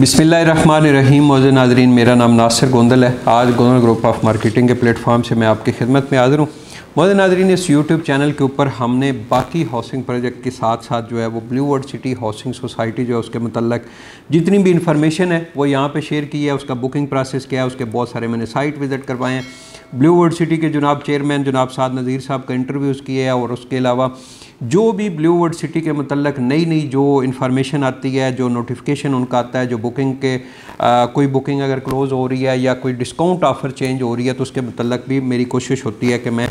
बिसमीम मौज़ नाजरीन मेरा नाम नासिर गोंदल है आज गोंदल ग्रुप ऑफ मार्केटिंग के प्लेटफॉर्म से मैं आपकी खिदमत में हाजिर हूँ मौज नाजरीन इस यूट्यूब चैनल के ऊपर हमने बाकी हाउसिंग प्रोजेक्ट के साथ साथ जो है वो blue world city housing society जो है उसके मतलब जितनी भी इंफॉर्मेशन है वो यहाँ पर शेयर की है उसका बुकिंग प्रोसेस क्या है उसके बहुत सारे मैंने साइट विज़िट करवाए हैं ब्लू वर्ड सिटी के जनाब चेयरमैन जनाब साद नज़ीर साहब का इंटरव्यूज़ किया है और उसके अलावा जो भी ब्लू वर्ड सिटी के मतलब नई नई जो इन्फॉर्मेशन आती है जो नोटिफिकेशन उनका आता है जो बुकिंग के आ, कोई बुकिंग अगर क्लोज़ हो रही है या कोई डिस्काउंट ऑफ़र चेंज हो रही है तो उसके मतलब भी मेरी कोशिश होती है कि मैं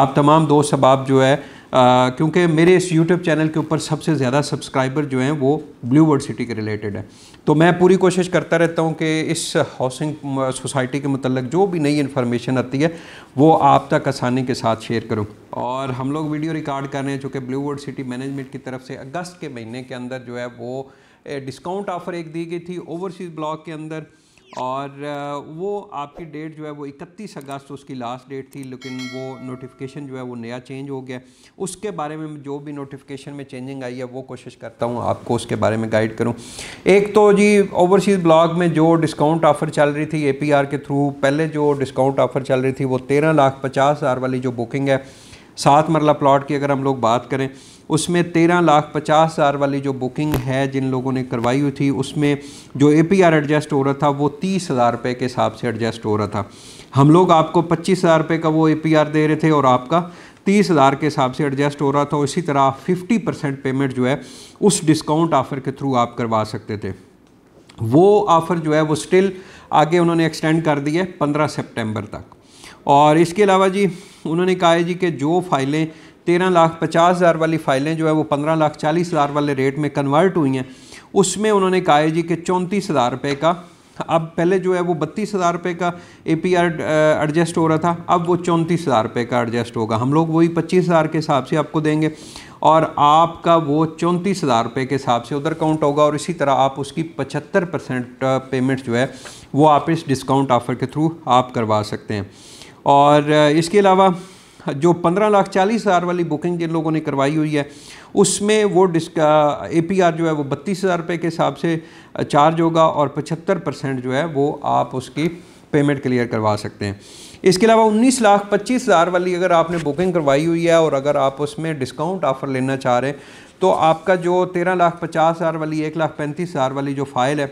आप तमाम दोस्त अहबाब जो है क्योंकि मेरे इस यूट्यूब चैनल के ऊपर सबसे ज़्यादा सब्सक्राइबर जो हैं वो ब्लू वर्ड सिटी के रिलेटेड है तो मैं पूरी कोशिश करता रहता हूँ कि इस हाउसिंग सोसाइटी के मतलब जो भी नई इन्फॉर्मेशन आती है वो आप तक आसानी के साथ शेयर करूँ और हम लोग वीडियो रिकॉर्ड कर रहे हैं चूँकि ब्लू वर्ड सिटी मैनेजमेंट की तरफ से अगस्त के महीने के अंदर जो है वो डिस्काउंट ऑफ़र एक दी गई थी ओवरसीज़ ब्लॉक के अंदर और वो आपकी डेट जो है वो 31 अगस्त उसकी लास्ट डेट थी लेकिन वो नोटिफिकेशन जो है वो नया चेंज हो गया उसके बारे में जो भी नोटिफिकेशन में चेंजिंग आई है वो कोशिश करता हूँ आपको उसके बारे में गाइड करूँ एक तो जी ओवरसीज़ ब्लॉग में जो डिस्काउंट ऑफ़र चल रही थी ए के थ्रू पहले जो डिस्काउंट ऑफ़र चल रही थी वो तेरह लाख पचास हज़ार वाली जो बुकिंग है सात मरला प्लॉट की अगर हम लोग बात करें उसमें तेरह लाख पचास हज़ार वाली जो बुकिंग है जिन लोगों ने करवाई हुई थी उसमें जो ए पी आर एडजस्ट हो रहा था वो तीस हज़ार रुपये के हिसाब से एडजस्ट हो रहा था हम लोग आपको पच्चीस हज़ार रुपये का वो ए पी आर दे रहे थे और आपका तीस हज़ार के हिसाब से एडजस्ट हो रहा था और इसी तरह फिफ्टी परसेंट पेमेंट जो है उस डिस्काउंट ऑफ़र के थ्रू आप करवा सकते थे वो ऑफ़र जो है वो स्टिल आगे उन्होंने एक्सटेंड कर दी है पंद्रह सितंबर तक और इसके अलावा जी उन्होंने कहा है जी कि जो फाइलें तेरह लाख पचास हज़ार वाली फाइलें जो है वो पंद्रह लाख चालीस हज़ार वाले रेट में कन्वर्ट हुई हैं उसमें उन्होंने कहा है जी कि चौंतीस हज़ार रुपये का अब पहले जो है वो बत्तीस हज़ार रुपये का ए पी आर एडजस्ट हो रहा था अब वो चौंतीस हज़ार रुपये का एडजस्ट होगा हम लोग वही पच्चीस हज़ार के हिसाब से आपको देंगे और आपका वो चौंतीस हज़ार रुपये के हिसाब से उधर काउंट होगा और इसी तरह आप उसकी पचहत्तर परसेंट पेमेंट जो है वो आप इस डिस्काउंट ऑफ़र के थ्रू आप करवा सकते हैं और इसके अलावा जो पंद्रह लाख चालीस हज़ार वाली बुकिंग जिन लोगों ने करवाई हुई है उसमें वो डिस्का ए जो है वो बत्तीस हज़ार रुपये के हिसाब से चार्ज होगा और पचहत्तर परसेंट जो है वो आप उसकी पेमेंट क्लियर करवा सकते हैं इसके अलावा उन्नीस लाख पच्चीस हज़ार वाली अगर आपने बुकिंग करवाई हुई है और अगर आप उसमें डिस्काउंट ऑफ़र लेना चाह रहे हैं तो आपका जो तेरह लाख पचास हज़ार वाली एक लाख पैंतीस हज़ार वाली जो फ़ाइल है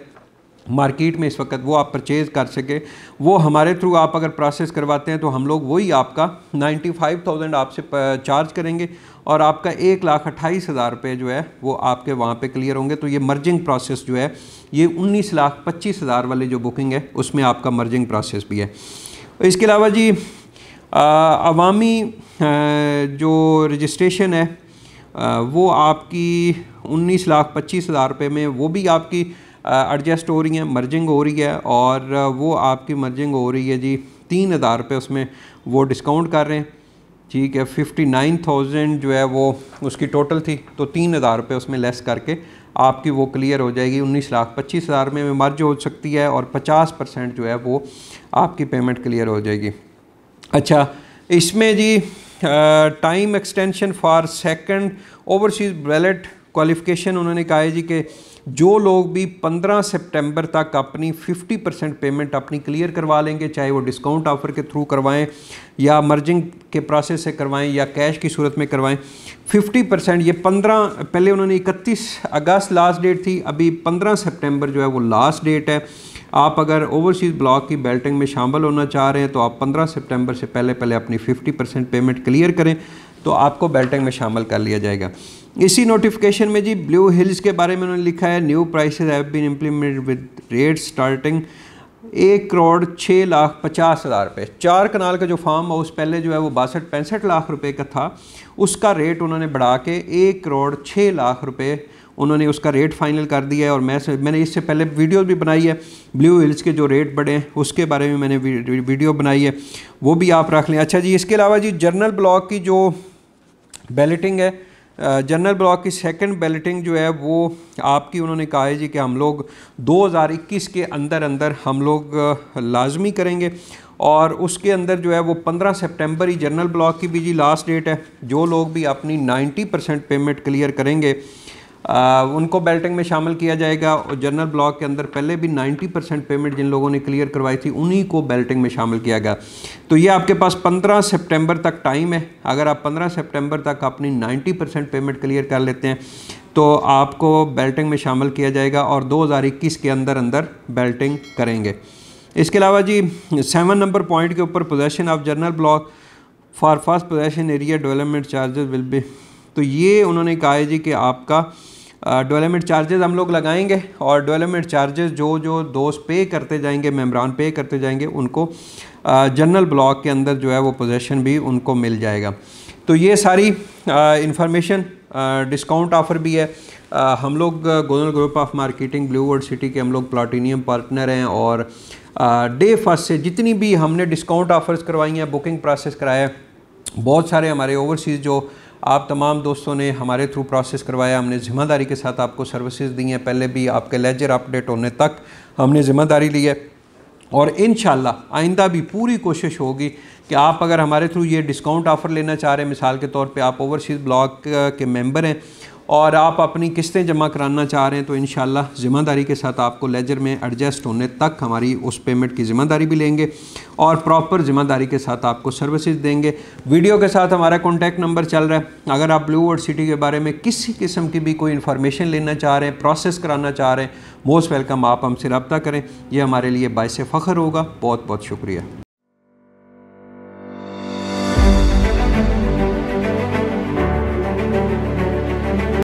मार्केट में इस वक्त वो आप परचेज़ कर सके वो हमारे थ्रू आप अगर प्रोसेस करवाते हैं तो हम लोग वही आपका नाइन्टी फाइव थाउजेंड आपसे चार्ज करेंगे और आपका एक लाख अट्ठाईस हज़ार रुपये जो है वो आपके वहाँ पे क्लियर होंगे तो ये मर्जिंग प्रोसेस जो है ये उन्नीस लाख पच्चीस हज़ार वाले जो बुकिंग है उसमें आपका मर्जिंग प्रोसेस भी है इसके अलावा जी अवामी जो रजिस्ट्रेशन है आ, वो आपकी उन्नीस लाख पच्चीस हज़ार रुपये में वो भी आपकी एडजस्ट हो रही हैं मर्जिंग हो रही है और वो आपकी मर्जिंग हो रही है जी तीन हज़ार रुपये उसमें वो डिस्काउंट कर रहे हैं ठीक है फिफ्टी नाइन थाउजेंड जो है वो उसकी टोटल थी तो तीन हज़ार रुपये उसमें लेस करके आपकी वो क्लियर हो जाएगी उन्नीस लाख पच्चीस हज़ार में मर्ज हो सकती है और पचास परसेंट जो है वो आपकी पेमेंट क्लियर हो जाएगी अच्छा इसमें जी time extension for second overseas ballot qualification उन्होंने कहा है जी कि जो लोग भी 15 सितंबर तक अपनी 50 परसेंट पेमेंट अपनी क्लियर करवा लेंगे चाहे वो डिस्काउंट ऑफर के थ्रू करवाएं या मर्जिंग के प्रोसेस से करवाएं या कैश की सूरत में करवाएं 50 परसेंट ये 15 पहले उन्होंने 31 अगस्त लास्ट डेट थी अभी 15 सितंबर जो है वो लास्ट डेट है आप अगर ओवरसीज़ ब्लॉक की बेल्टिंग में शामिल होना चाह रहे हैं तो आप पंद्रह सेप्टेम्बर से पहले पहले अपनी फ़िफ्टी परसेंट पेमेंट क्लियर करें तो आपको बेल्टिंग में शामिल कर लिया जाएगा इसी नोटिफिकेशन में जी ब्लू हिल्स के बारे में उन्होंने लिखा है new price have been implemented with rate starting एक करोड़ छः लाख पचास हज़ार रुपये चार कनाल का जो फार्म हाउस पहले जो है वो बासठ पैंसठ लाख रुपए का था उसका रेट उन्होंने बढ़ा के एक करोड़ छः लाख रुपए उन्होंने उसका रेट फाइनल कर दिया है और मैं मैंने इससे पहले वीडियो भी बनाई है ब्लू हिल्स के जो रेट बढ़े हैं उसके बारे में मैंने वीडियो बनाई है वो भी आप रख लें अच्छा जी इसके अलावा जी जर्नल ब्लॉक की जो बैलेटिंग है जनरल ब्लॉक की सेकंड बैलेटिंग जो है वो आपकी उन्होंने कहा है जी कि हम लोग 2021 के अंदर अंदर हम लोग लाजमी करेंगे और उसके अंदर जो है वो 15 सितंबर ही जनरल ब्लॉक की भी जी लास्ट डेट है जो लोग भी अपनी 90 परसेंट पेमेंट क्लियर करेंगे आ, उनको बेल्टिंग में शामिल किया जाएगा और जनरल ब्लॉक के अंदर पहले भी 90 परसेंट पेमेंट जिन लोगों ने क्लियर करवाई थी उन्हीं को बेल्टिंग में शामिल किया गया तो ये आपके पास 15 सितंबर तक टाइम है अगर आप 15 सितंबर तक अपनी 90 परसेंट पेमेंट क्लियर कर लेते हैं तो आपको बेल्टिंग में शामिल किया जाएगा और दो के अंदर अंदर बेल्टिंग करेंगे इसके अलावा जी सेवन नंबर पॉइंट के ऊपर possession of general block for fast possession area development charges will be तो ये उन्होंने कहा है जी कि आपका डेवलपमेंट चार्जेस हम लोग लगाएंगे और डेवलपमेंट चार्जेस जो जो दोस्त पे करते जाएंगे मेम्बरान पे करते जाएंगे उनको जनरल ब्लॉक के अंदर जो है वो पोजेसन भी उनको मिल जाएगा तो ये सारी इंफॉर्मेशन डिस्काउंट ऑफ़र भी है आ, हम लोग Gondal group of marketing blue world city के हम लोग प्लाटीनियम पार्टनर हैं और डे फर्स्ट से जितनी भी हमने डिस्काउंट ऑफ़र्स करवाई हैं बुकिंग प्रोसेस कराया है बहुत सारे हमारे ओवरसीज़ जो आप तमाम दोस्तों ने हमारे थ्रू प्रोसेस करवाया हमने ज़िम्मेदारी के साथ आपको सर्विसेज दी हैं पहले भी आपके लेजर अपडेट होने तक हमने ज़िम्मेदारी ली है और इन आइंदा भी पूरी कोशिश होगी कि आप अगर हमारे थ्रू ये डिस्काउंट ऑफ़र लेना चाह रहे हैं मिसाल के तौर पे आप ओवरसीज़ ब्लॉक के मेंबर हैं और आप अपनी किस्तें जमा कराना चाह रहे हैं तो इन ज़िम्मेदारी के साथ आपको लेजर में एडजस्ट होने तक हमारी उस पेमेंट की ज़िम्मेदारी भी लेंगे और प्रॉपर ज़िम्मेदारी के साथ आपको सर्विसेज देंगे वीडियो के साथ हमारा कॉन्टैक्ट नंबर चल रहा है अगर आप ब्लू वर्ड सिटी के बारे में किसी किस्म की भी कोई इन्फॉर्मेशन लेना चाह रहे हैं प्रोसेस कराना चाह रहे हैं मोस्ट वेलकम आप हमसे रबता करें यह हमारे लिए बायस फ़ख्र होगा बहुत बहुत शुक्रिया